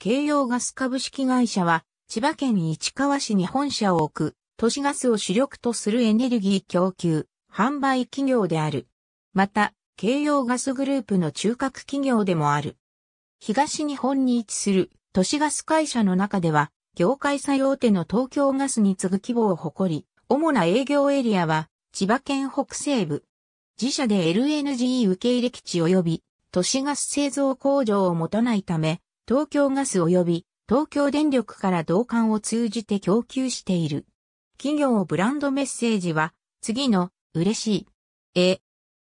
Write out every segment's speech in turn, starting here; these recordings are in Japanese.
京葉ガス株式会社は、千葉県市川市に本社を置く、都市ガスを主力とするエネルギー供給、販売企業である。また、京葉ガスグループの中核企業でもある。東日本に位置する都市ガス会社の中では、業界最大手の東京ガスに次ぐ規模を誇り、主な営業エリアは、千葉県北西部。自社で LNG 受け入れ基地及び、都市ガス製造工場を持たないため、東京ガス及び東京電力から同管を通じて供給している。企業ブランドメッセージは、次の、嬉しい。え、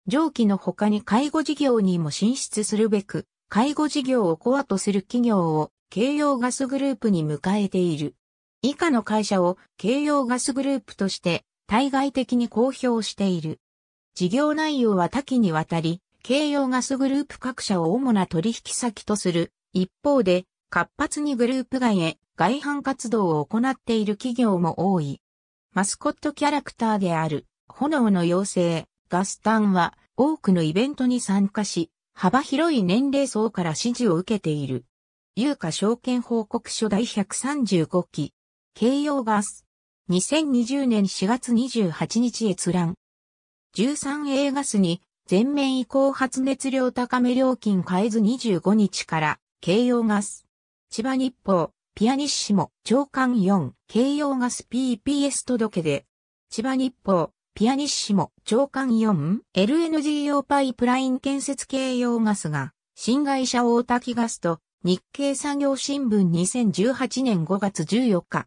上記の他に介護事業にも進出するべく、介護事業をコアとする企業を、京葉ガスグループに迎えている。以下の会社を、京葉ガスグループとして、対外的に公表している。事業内容は多岐にわたり、京葉ガスグループ各社を主な取引先とする一方で、活発にグループ外へ外販活動を行っている企業も多い。マスコットキャラクターである炎の妖精ガスタンは多くのイベントに参加し、幅広い年齢層から支持を受けている。有価証券報告書第135期、慶用ガス、2020年4月28日閲覧。13A ガスに全面移行発熱量高め料金変えず25日から慶応ガス。千葉日報、ピアニッシモ、長官4、慶応ガス PPS 届で。千葉日報、ピアニッシモ、長官4、LNGO パイプライン建設慶応ガスが、新会社大滝ガスと、日経産業新聞2018年5月14日。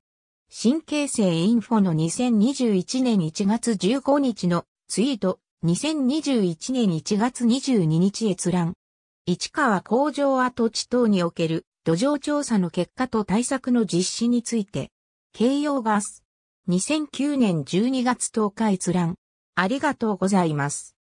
新形成インフォの2021年1月15日のツイート、2021年1月22日閲覧。市川工場跡地等における土壌調査の結果と対策の実施について、慶応ガス、2009年12月10日閲覧、ありがとうございます。